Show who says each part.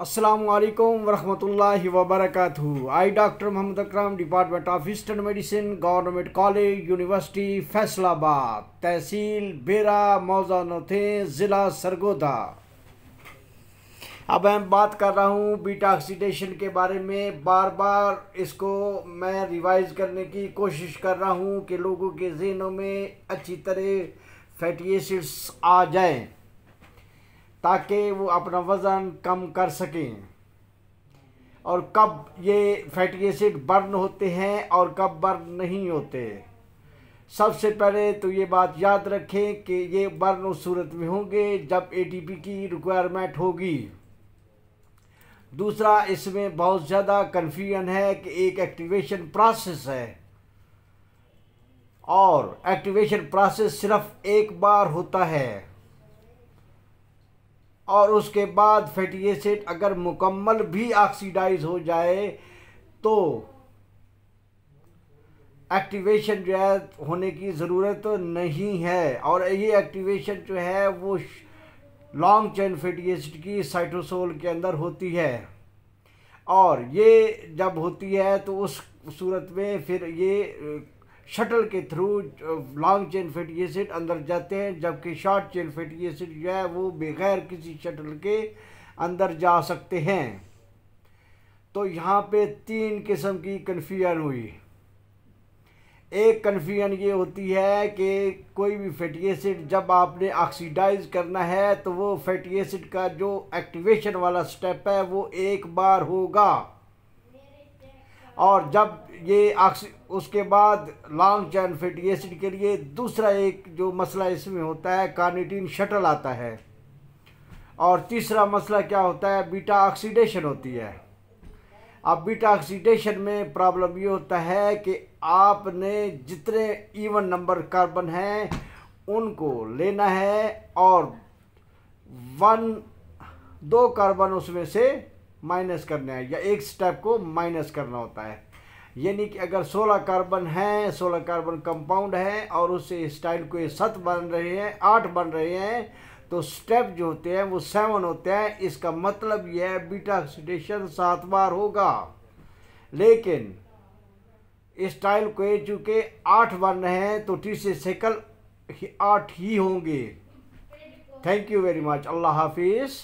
Speaker 1: असलकम वरहमल वबरक I doctor Mohammad Akram department of eastern medicine government college university Faisalabad तहसील बेरा मौजा नोथे ज़िला सरगोदा अब मैं बात कर रहा हूँ बीटा ऑक्सीडेशन के बारे में बार बार इसको मैं रिवाइज करने की कोशिश कर रहा हूँ कि लोगों के जहनों में अच्छी तरह फैटी एसिड्स आ जाएं ताकि वो अपना वज़न कम कर सकें और कब ये फैटी एसिड बर्न होते हैं और कब बर्न नहीं होते सबसे पहले तो ये बात याद रखें कि ये बर्न उस सूरत में होंगे जब एटीपी की रिक्वायरमेंट होगी दूसरा इसमें बहुत ज़्यादा कन्फ्यूजन है कि एक एक्टिवेशन प्रोसेस है और एक्टिवेशन प्रोसेस सिर्फ एक बार होता है और उसके बाद फैटी एसिड अगर मुकम्मल भी ऑक्सीडाइज हो जाए तो एक्टिवेशन जो है होने की ज़रूरत तो नहीं है और ये एक्टिवेशन जो है वो लॉन्ग चेन फैटी एसिड की साइटोसोल के अंदर होती है और ये जब होती है तो उस सूरत में फिर ये शटल के थ्रू लॉन्ग चेन फैटी एसिड अंदर जाते हैं जबकि शॉर्ट चेन फैटी एसिड जो है वो बगैर किसी शटल के अंदर जा सकते हैं तो यहाँ पे तीन किस्म की कन्फ्यूजन हुई एक कन्फ्यूजन ये होती है कि कोई भी फैटी एसिड जब आपने ऑक्सीडाइज करना है तो वो फैटी एसिड का जो एक्टिवेशन वाला स्टेप है वो एक बार होगा और जब ये ऑक्सी उसके बाद लॉन्ग चैन फैटी एसिड के लिए दूसरा एक जो मसला इसमें होता है कार्निटीन शटल आता है और तीसरा मसला क्या होता है बीटा ऑक्सीडेशन होती है अब बीटा ऑक्सीडेशन में प्रॉब्लम ये होता है कि आपने जितने इवन नंबर कार्बन हैं उनको लेना है और वन दो कार्बन उसमें से माइनस करने हैं या एक स्टेप को माइनस करना होता है यानी कि अगर 16 कार्बन है 16 कार्बन कंपाउंड है और उससे स्टाइल को सत बन रहे हैं आठ बन रहे हैं तो स्टेप जो होते हैं वो सेवन होते हैं इसका मतलब यह है बीटा ऑक्सीडेशन सात बार होगा लेकिन स्टाइल को ये चूँकि आठ बन रहे हैं तो तीसरे सेकल आठ ही होंगे thank you very much Allah हाफिज़